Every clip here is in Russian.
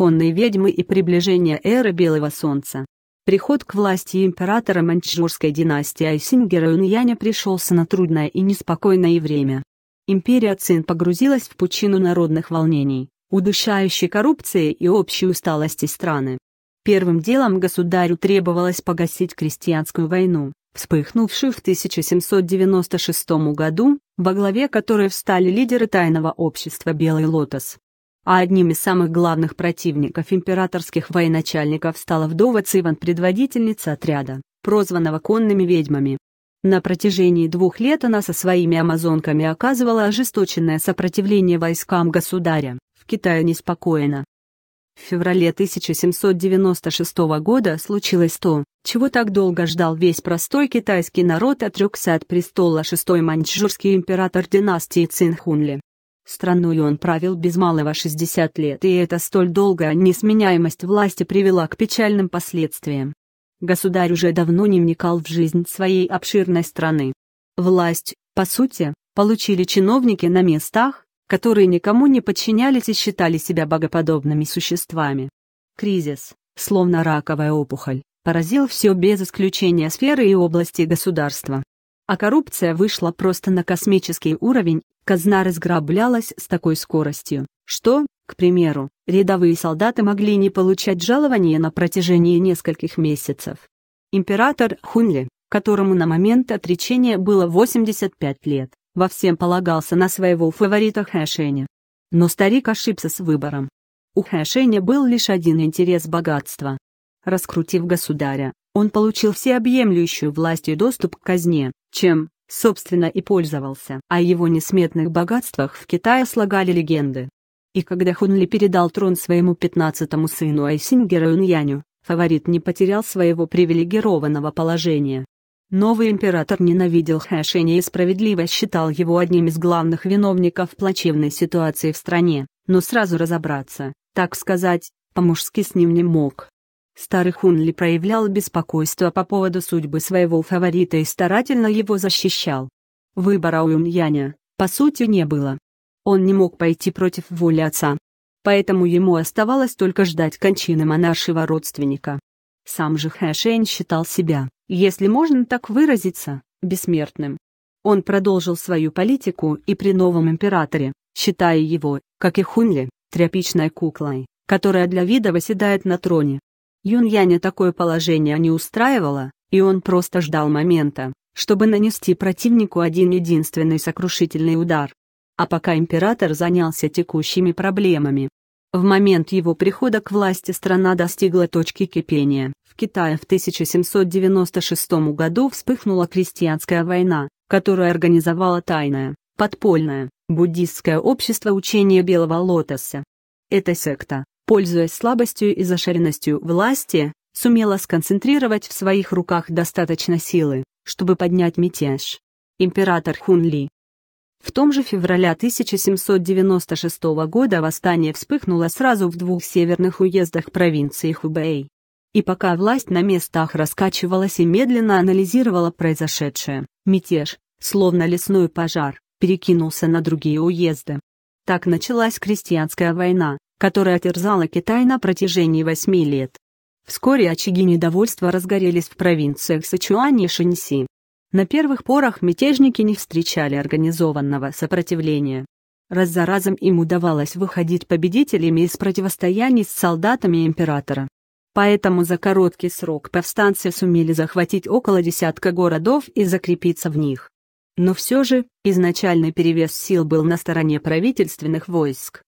конной ведьмы и приближение эры Белого Солнца. Приход к власти императора Манчжурской династии Айсингера Юньяня пришелся на трудное и неспокойное время. Империя Цин погрузилась в пучину народных волнений, удушающей коррупции и общей усталости страны. Первым делом государю требовалось погасить крестьянскую войну, вспыхнувшую в 1796 году, во главе которой встали лидеры тайного общества «Белый лотос». А одним из самых главных противников императорских военачальников стала вдова Циван, предводительница отряда, прозванного конными ведьмами. На протяжении двух лет она со своими амазонками оказывала ожесточенное сопротивление войскам государя, в Китае неспокойно. В феврале 1796 года случилось то, чего так долго ждал весь простой китайский народ отрекся от престола шестой маньчжурский император династии Цинхунли. Страную он правил без малого 60 лет, и эта столь долгая несменяемость власти привела к печальным последствиям. Государь уже давно не вникал в жизнь своей обширной страны. Власть, по сути, получили чиновники на местах, которые никому не подчинялись и считали себя богоподобными существами. Кризис, словно раковая опухоль, поразил все без исключения сферы и области государства. А коррупция вышла просто на космический уровень, Казна разграблялась с такой скоростью, что, к примеру, рядовые солдаты могли не получать жалования на протяжении нескольких месяцев. Император Хунли, которому на момент отречения было 85 лет, во всем полагался на своего фаворита Хэшэня. Но старик ошибся с выбором. У Хэшэня был лишь один интерес богатства. Раскрутив государя, он получил всеобъемлющую власть и доступ к казне, чем, собственно, и пользовался. О его несметных богатствах в Китае слагали легенды. И когда Хунли передал трон своему пятнадцатому сыну Айсингеру Юньяню, фаворит не потерял своего привилегированного положения. Новый император ненавидел Хэшеня и справедливо считал его одним из главных виновников плачевной ситуации в стране, но сразу разобраться, так сказать, по-мужски с ним не мог. Старый Хунли проявлял беспокойство по поводу судьбы своего фаворита и старательно его защищал. Выбора у Юньяня, по сути, не было. Он не мог пойти против воли отца. Поэтому ему оставалось только ждать кончины монаршего родственника. Сам же Хэшень считал себя, если можно так выразиться, бессмертным. Он продолжил свою политику и при новом императоре, считая его, как и Хунли, тряпичной куклой, которая для вида восседает на троне. Юньяня такое положение не устраивало, и он просто ждал момента, чтобы нанести противнику один-единственный сокрушительный удар. А пока император занялся текущими проблемами. В момент его прихода к власти страна достигла точки кипения. В Китае в 1796 году вспыхнула крестьянская война, которую организовала тайное, подпольное, буддистское общество учения Белого Лотоса. Эта секта, пользуясь слабостью и зашаренностью власти, сумела сконцентрировать в своих руках достаточно силы, чтобы поднять мятеж. Император Хунли. В том же февраля 1796 года восстание вспыхнуло сразу в двух северных уездах провинции Хубэй. И пока власть на местах раскачивалась и медленно анализировала произошедшее, мятеж, словно лесной пожар, перекинулся на другие уезды. Так началась крестьянская война, которая терзала Китай на протяжении восьми лет. Вскоре очаги недовольства разгорелись в провинциях Сычуань и Шэньси. На первых порах мятежники не встречали организованного сопротивления. Раз за разом им удавалось выходить победителями из противостояний с солдатами императора. Поэтому за короткий срок повстанцы сумели захватить около десятка городов и закрепиться в них. Но все же, изначальный перевес сил был на стороне правительственных войск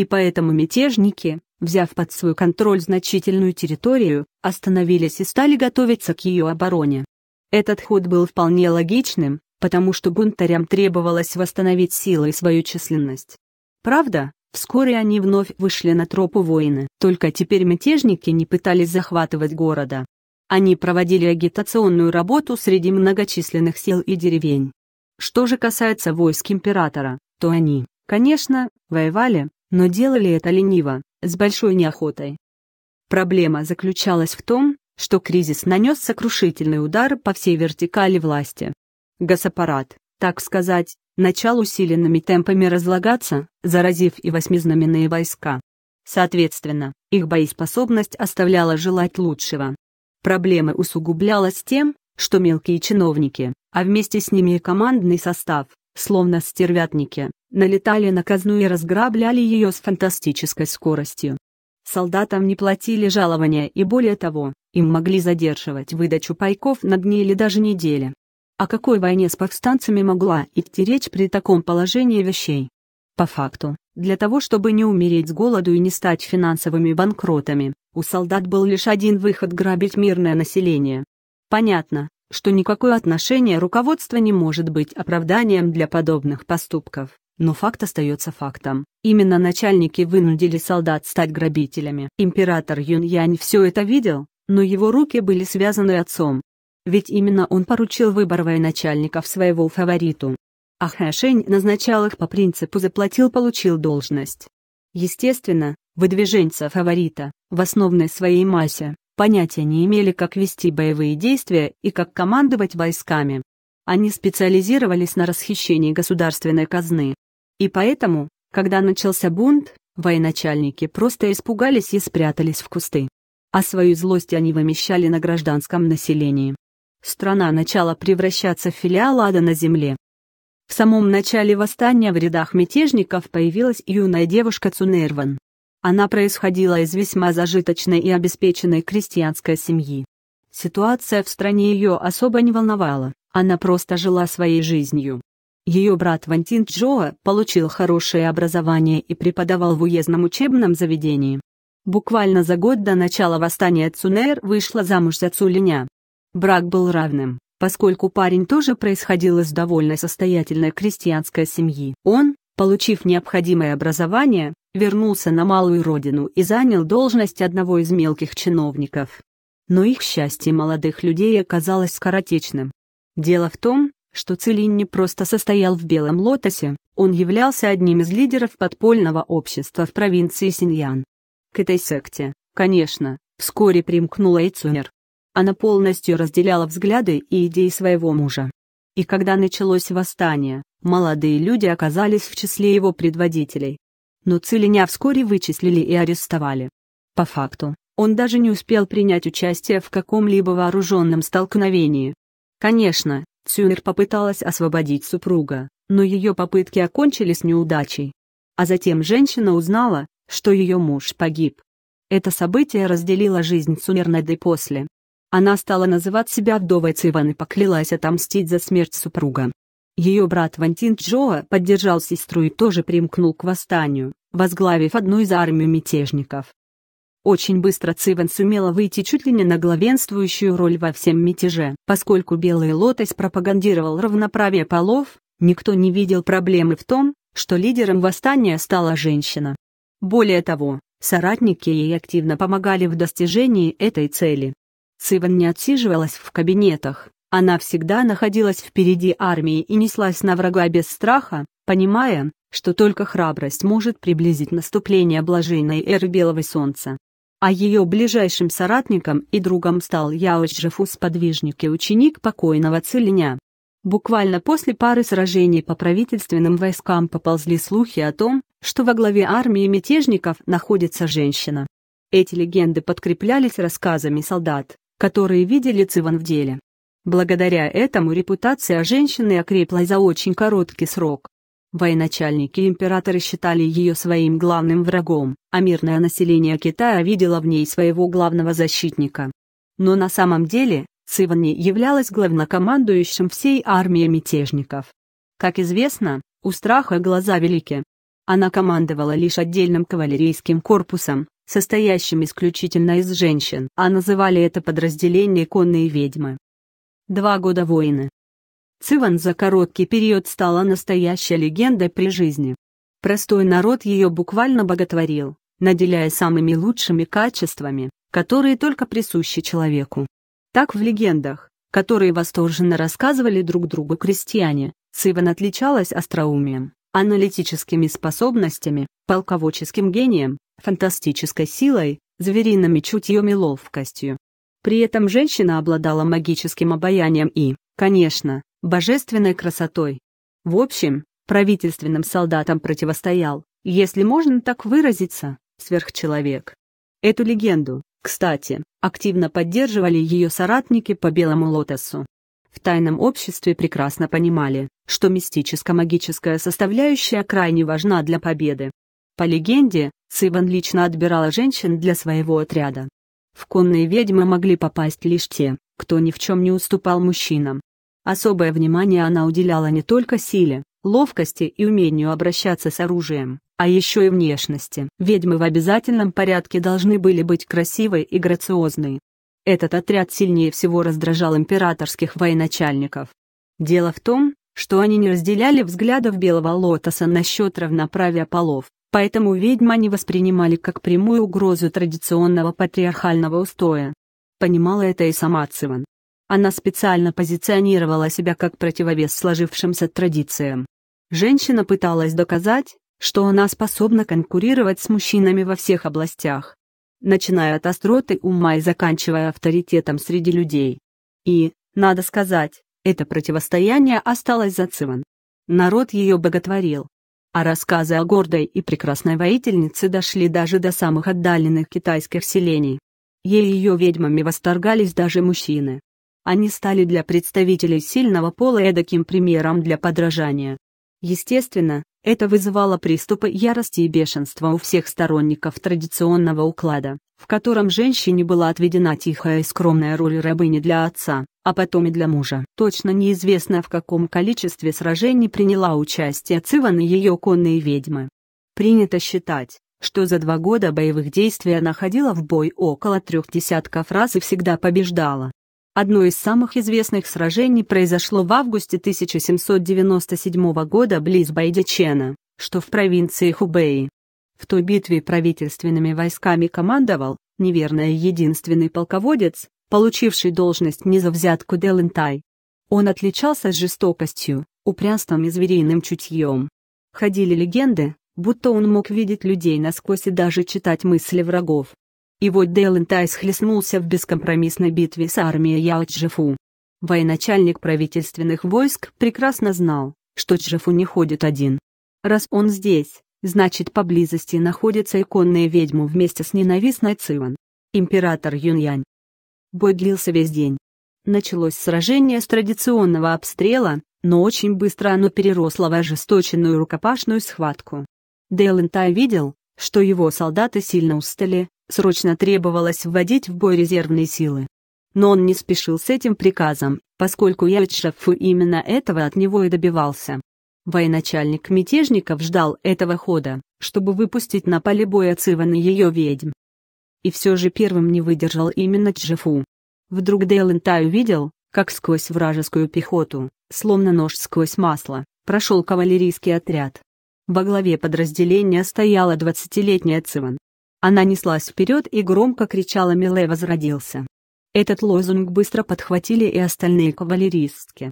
и поэтому мятежники, взяв под свой контроль значительную территорию, остановились и стали готовиться к ее обороне. Этот ход был вполне логичным, потому что бунтарям требовалось восстановить силы и свою численность. Правда, вскоре они вновь вышли на тропу воины, только теперь мятежники не пытались захватывать города. Они проводили агитационную работу среди многочисленных сел и деревень. Что же касается войск императора, то они, конечно, воевали, но делали это лениво, с большой неохотой. Проблема заключалась в том, что кризис нанес сокрушительный удар по всей вертикали власти. Госаппарат, так сказать, начал усиленными темпами разлагаться, заразив и восьмизнаменные войска. Соответственно, их боеспособность оставляла желать лучшего. Проблема усугублялась тем, что мелкие чиновники, а вместе с ними и командный состав, словно стервятники, налетали на казну и разграбляли ее с фантастической скоростью. Солдатам не платили жалования и более того, им могли задерживать выдачу пайков на дни или даже недели. О какой войне с повстанцами могла идти речь при таком положении вещей? По факту, для того чтобы не умереть с голоду и не стать финансовыми банкротами, у солдат был лишь один выход грабить мирное население. Понятно, что никакое отношение руководства не может быть оправданием для подобных поступков. Но факт остается фактом. Именно начальники вынудили солдат стать грабителями. Император Юн Янь все это видел, но его руки были связаны отцом. Ведь именно он поручил выбор военачальников своего фавориту. А Хэшень назначал их по принципу «заплатил, получил должность». Естественно, выдвиженца фаворита, в основной своей массе, понятия не имели, как вести боевые действия и как командовать войсками. Они специализировались на расхищении государственной казны, и поэтому, когда начался бунт, военачальники просто испугались и спрятались в кусты. А свою злость они вымещали на гражданском населении. Страна начала превращаться в филиал ада на земле. В самом начале восстания в рядах мятежников появилась юная девушка Цунерван. Она происходила из весьма зажиточной и обеспеченной крестьянской семьи. Ситуация в стране ее особо не волновала, она просто жила своей жизнью. Ее брат Вантин Джоа получил хорошее образование и преподавал в уездном учебном заведении. Буквально за год до начала восстания Цунер вышла замуж за Цулиня. Брак был равным, поскольку парень тоже происходил из довольно состоятельной крестьянской семьи. Он, получив необходимое образование, вернулся на малую родину и занял должность одного из мелких чиновников. Но их счастье молодых людей оказалось скоротечным. Дело в том, что Целин не просто состоял в Белом Лотосе, он являлся одним из лидеров подпольного общества в провинции Синьян. К этой секте, конечно, вскоре примкнула и Цумер. Она полностью разделяла взгляды и идеи своего мужа. И когда началось восстание, молодые люди оказались в числе его предводителей. Но Целиня вскоре вычислили и арестовали. По факту, он даже не успел принять участие в каком-либо вооруженном столкновении. Конечно, Цюнер попыталась освободить супруга, но ее попытки окончились неудачей. А затем женщина узнала, что ее муж погиб. Это событие разделило жизнь Цюнер на «до» и «после». Она стала называть себя вдовой Циван и поклялась отомстить за смерть супруга. Ее брат Вантин Джоа поддержал сестру и тоже примкнул к восстанию, возглавив одну из армий мятежников. Очень быстро Цивен сумела выйти чуть ли не на главенствующую роль во всем мятеже. Поскольку Белый Лотос пропагандировал равноправие полов, никто не видел проблемы в том, что лидером восстания стала женщина. Более того, соратники ей активно помогали в достижении этой цели. Цивен не отсиживалась в кабинетах, она всегда находилась впереди армии и неслась на врага без страха, понимая, что только храбрость может приблизить наступление блаженной эры Белого Солнца а ее ближайшим соратником и другом стал Яочжефус подвижник и ученик покойного Целиня. Буквально после пары сражений по правительственным войскам поползли слухи о том, что во главе армии мятежников находится женщина. Эти легенды подкреплялись рассказами солдат, которые видели Циван в деле. Благодаря этому репутация женщины окрепла за очень короткий срок. Военачальники императоры считали ее своим главным врагом, а мирное население Китая видело в ней своего главного защитника. Но на самом деле, Циванни являлась главнокомандующим всей армии мятежников. Как известно, у страха глаза велики. Она командовала лишь отдельным кавалерийским корпусом, состоящим исключительно из женщин, а называли это подразделение «конные ведьмы». Два года войны, Циван за короткий период стала настоящей легендой при жизни. Простой народ ее буквально боготворил, наделяя самыми лучшими качествами, которые только присущи человеку. Так в легендах, которые восторженно рассказывали друг другу крестьяне, Циван отличалась остроумием, аналитическими способностями, полководческим гением, фантастической силой, звериными чутьем и ловкостью. При этом женщина обладала магическим обаянием и, конечно, божественной красотой. В общем, правительственным солдатам противостоял, если можно так выразиться, сверхчеловек. Эту легенду, кстати, активно поддерживали ее соратники по Белому Лотосу. В тайном обществе прекрасно понимали, что мистическо-магическая составляющая крайне важна для победы. По легенде, Циван лично отбирала женщин для своего отряда. В конные ведьмы могли попасть лишь те, кто ни в чем не уступал мужчинам. Особое внимание она уделяла не только силе, ловкости и умению обращаться с оружием, а еще и внешности. Ведьмы в обязательном порядке должны были быть красивой и грациозной. Этот отряд сильнее всего раздражал императорских военачальников. Дело в том, что они не разделяли взглядов Белого Лотоса насчет равноправия полов, поэтому ведьм они воспринимали как прямую угрозу традиционного патриархального устоя. Понимала это и сама Циван, она специально позиционировала себя как противовес сложившимся традициям. Женщина пыталась доказать, что она способна конкурировать с мужчинами во всех областях, начиная от остроты ума и заканчивая авторитетом среди людей. И, надо сказать, это противостояние осталось за Циван. Народ ее боготворил. А рассказы о гордой и прекрасной воительнице дошли даже до самых отдаленных китайских селений. Ей ее ведьмами восторгались даже мужчины они стали для представителей сильного пола эдаким примером для подражания. Естественно, это вызывало приступы ярости и бешенства у всех сторонников традиционного уклада, в котором женщине была отведена тихая и скромная роль рабыни для отца, а потом и для мужа. Точно неизвестно в каком количестве сражений приняла участие Циван и ее конные ведьмы. Принято считать, что за два года боевых действий она ходила в бой около трех десятков раз и всегда побеждала. Одно из самых известных сражений произошло в августе 1797 года близ Байдячена, что в провинции Хубэй. В той битве правительственными войсками командовал, неверно единственный полководец, получивший должность незавзятку Делэнтай. Он отличался жестокостью, упрямством и звериным чутьем. Ходили легенды, будто он мог видеть людей насквозь и даже читать мысли врагов. И вот Делен Тайс хлестнулся в бескомпромиссной битве с армией Ялджифу. Военачальник правительственных войск прекрасно знал, что Джифу не ходит один. Раз он здесь, значит поблизости находятся иконные ведьму вместе с ненавистной Циван. Император Юньянь. Бой длился весь день. Началось сражение с традиционного обстрела, но очень быстро оно переросло в ожесточенную рукопашную схватку. Дейлен Тай видел, что его солдаты сильно устали, срочно требовалось вводить в бой резервные силы. Но он не спешил с этим приказом, поскольку Явичев именно этого от него и добивался. Военачальник мятежников ждал этого хода, чтобы выпустить на поле боя Циван и ее ведьм. И все же первым не выдержал именно Джефу. Вдруг Дейлен Тай увидел, как сквозь вражескую пехоту, словно нож сквозь масло, прошел кавалерийский отряд. Во главе подразделения стояла 20-летняя Циван, она неслась вперед и громко кричала «Милей возродился». Этот лозунг быстро подхватили и остальные кавалеристки.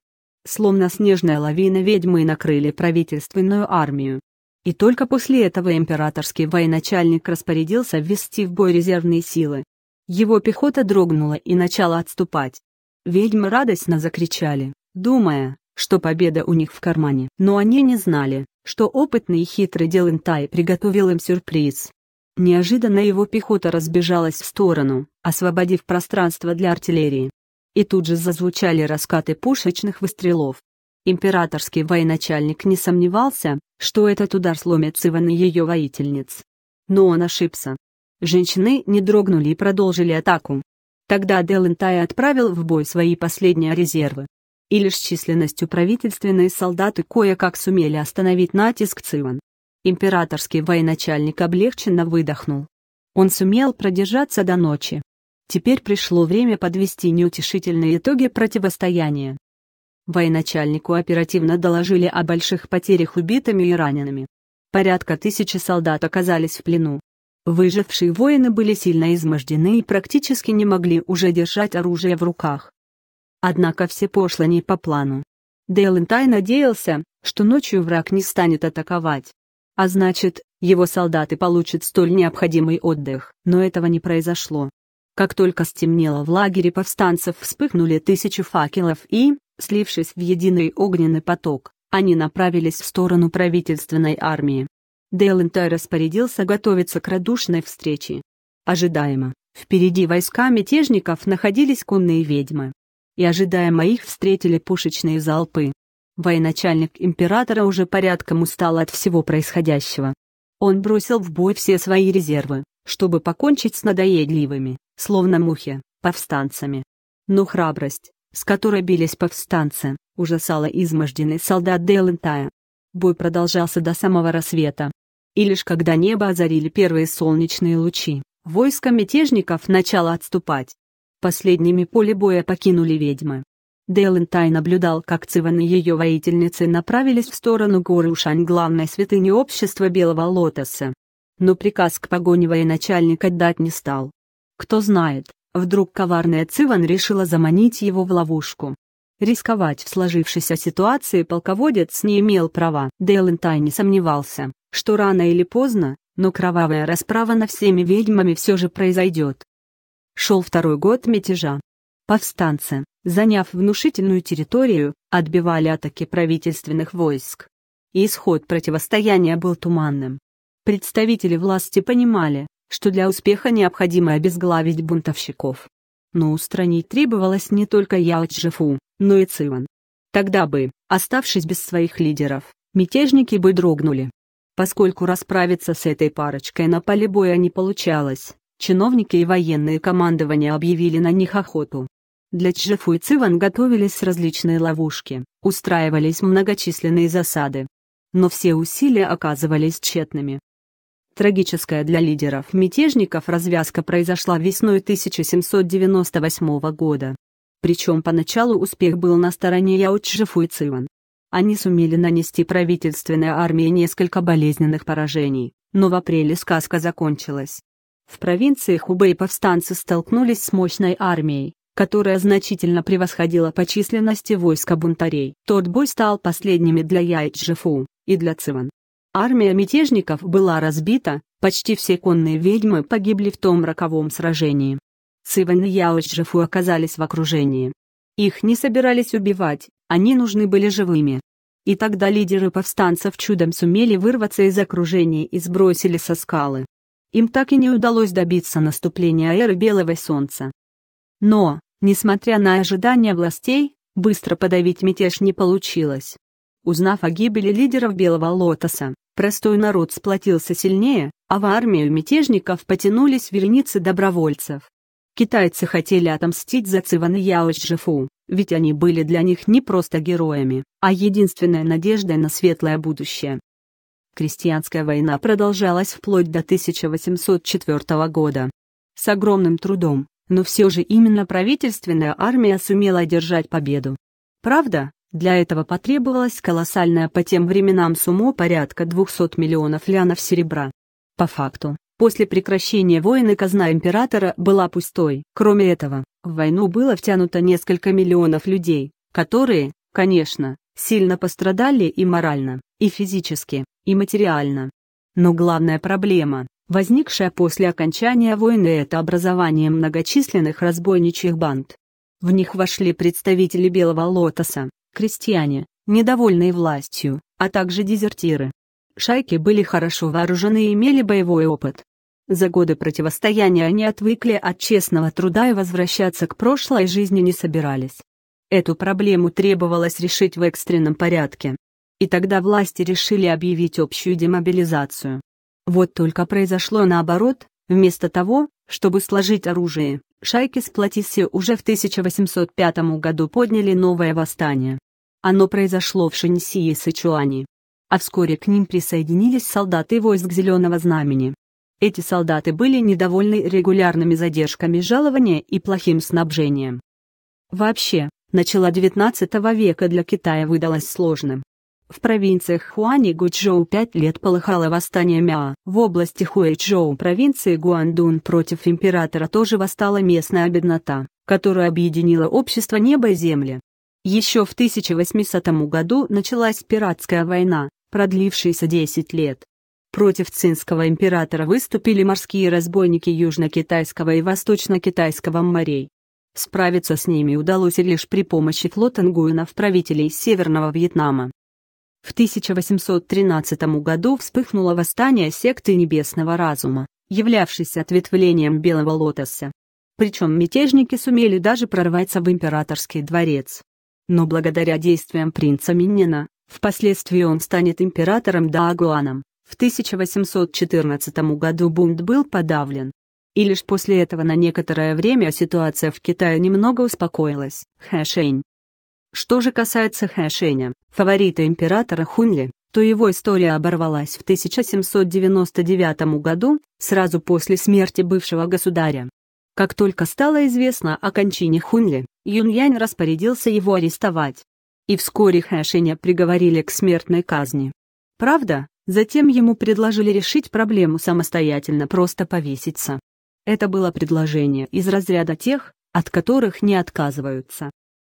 Словно снежная лавина ведьмы накрыли правительственную армию. И только после этого императорский военачальник распорядился ввести в бой резервные силы. Его пехота дрогнула и начала отступать. Ведьмы радостно закричали, думая, что победа у них в кармане. Но они не знали, что опытный и хитрый Делентай приготовил им сюрприз. Неожиданно его пехота разбежалась в сторону, освободив пространство для артиллерии. И тут же зазвучали раскаты пушечных выстрелов. Императорский военачальник не сомневался, что этот удар сломит Сиван и ее воительниц. Но он ошибся. Женщины не дрогнули и продолжили атаку. Тогда Делентай отправил в бой свои последние резервы. И лишь численностью правительственные солдаты кое-как сумели остановить натиск Циван. Императорский военачальник облегченно выдохнул. Он сумел продержаться до ночи. Теперь пришло время подвести неутешительные итоги противостояния. Военачальнику оперативно доложили о больших потерях убитыми и ранеными. Порядка тысячи солдат оказались в плену. Выжившие воины были сильно измождены и практически не могли уже держать оружие в руках. Однако все пошло не по плану. Дейлен надеялся, что ночью враг не станет атаковать, а значит, его солдаты получат столь необходимый отдых. Но этого не произошло. Как только стемнело в лагере повстанцев вспыхнули тысячи факелов и, слившись в единый огненный поток, они направились в сторону правительственной армии. Дейлентай распорядился готовиться к радушной встрече. Ожидаемо, впереди войска мятежников находились конные ведьмы. И ожидаемо их встретили пушечные залпы, Военачальник императора уже порядком устал от всего происходящего. Он бросил в бой все свои резервы, чтобы покончить с надоедливыми, словно мухи, повстанцами. Но храбрость, с которой бились повстанцы, ужасала изможденный солдат Дейлентая. Бой продолжался до самого рассвета. И лишь когда небо озарили первые солнечные лучи, войско мятежников начало отступать. Последними поле боя покинули ведьмы, Дейлен Тай наблюдал, как Циван и ее воительницы направились в сторону горы Ушань, главной святыни общества Белого Лотоса. Но приказ к погоне военачальник отдать не стал. Кто знает, вдруг коварная Циван решила заманить его в ловушку. Рисковать в сложившейся ситуации полководец не имел права. Дейлен Тай не сомневался, что рано или поздно, но кровавая расправа над всеми ведьмами все же произойдет. Шел второй год мятежа. Повстанцы, заняв внушительную территорию, отбивали атаки правительственных войск. исход противостояния был туманным. Представители власти понимали, что для успеха необходимо обезглавить бунтовщиков. Но устранить требовалось не только Ялчжифу, но и Циван. Тогда бы, оставшись без своих лидеров, мятежники бы дрогнули. Поскольку расправиться с этой парочкой на поле боя не получалось, чиновники и военные командования объявили на них охоту. Для Чжефу и Циван готовились различные ловушки, устраивались многочисленные засады. Но все усилия оказывались тщетными. Трагическая для лидеров мятежников развязка произошла весной 1798 года. Причем поначалу успех был на стороне Яо Чжефу и Циван. Они сумели нанести правительственной армии несколько болезненных поражений, но в апреле сказка закончилась. В провинции Хубэй повстанцы столкнулись с мощной армией, которая значительно превосходила по численности войска бунтарей. Тот бой стал последними для Яйджифу и для Циван. Армия мятежников была разбита, почти все конные ведьмы погибли в том роковом сражении. Циван и Яйджифу оказались в окружении. Их не собирались убивать, они нужны были живыми. И тогда лидеры повстанцев чудом сумели вырваться из окружения и сбросили со скалы. Им так и не удалось добиться наступления эры Белого Солнца. Но, Несмотря на ожидания властей, быстро подавить мятеж не получилось. Узнав о гибели лидеров Белого Лотоса, простой народ сплотился сильнее, а в армию мятежников потянулись вереницы добровольцев. Китайцы хотели отомстить за Циван и Яочжифу, ведь они были для них не просто героями, а единственной надеждой на светлое будущее. Крестьянская война продолжалась вплоть до 1804 года. С огромным трудом, но все же именно правительственная армия сумела одержать победу. Правда, для этого потребовалась колоссальная по тем временам сумма порядка 200 миллионов лянов серебра. По факту, после прекращения войны казна императора была пустой. Кроме этого, в войну было втянуто несколько миллионов людей, которые, конечно, сильно пострадали и морально, и физически, и материально. Но главная проблема возникшая после окончания войны это образование многочисленных разбойничьих банд. В них вошли представители Белого Лотоса, крестьяне, недовольные властью, а также дезертиры. Шайки были хорошо вооружены и имели боевой опыт. За годы противостояния они отвыкли от честного труда и возвращаться к прошлой жизни не собирались. Эту проблему требовалось решить в экстренном порядке. И тогда власти решили объявить общую демобилизацию. Вот только произошло наоборот, вместо того, чтобы сложить оружие, шайки с Платиси уже в 1805 году подняли новое восстание. Оно произошло в Шаньси и Сычуани. А вскоре к ним присоединились солдаты войск Зеленого Знамени. Эти солдаты были недовольны регулярными задержками жалования и плохим снабжением. Вообще, начало XIX века для Китая выдалось сложным. В провинциях Хуани и Гучжоу пять лет полыхало восстание Мяа. В области Хуэйчжоу провинции Гуандун против императора тоже восстала местная беднота, которая объединила общество неба и земли. Еще в 1800 году началась пиратская война, продлившаяся 10 лет. Против цинского императора выступили морские разбойники южно-китайского и восточно-китайского морей. Справиться с ними удалось лишь при помощи флота нгуинов правителей Северного Вьетнама. В 1813 году вспыхнуло восстание секты Небесного Разума, являвшейся ответвлением Белого Лотоса. Причем мятежники сумели даже прорваться в императорский дворец. Но благодаря действиям принца Миннина, впоследствии он станет императором Даагуаном. В 1814 году бунт был подавлен. И лишь после этого на некоторое время ситуация в Китае немного успокоилась. Хэшэнь, что же касается Хэшэня, фаворита императора Хунли, то его история оборвалась в 1799 году, сразу после смерти бывшего государя. Как только стало известно о кончине Хунли, Юньянь распорядился его арестовать. И вскоре Хэшэня приговорили к смертной казни. Правда, затем ему предложили решить проблему самостоятельно, просто повеситься. Это было предложение из разряда тех, от которых не отказываются.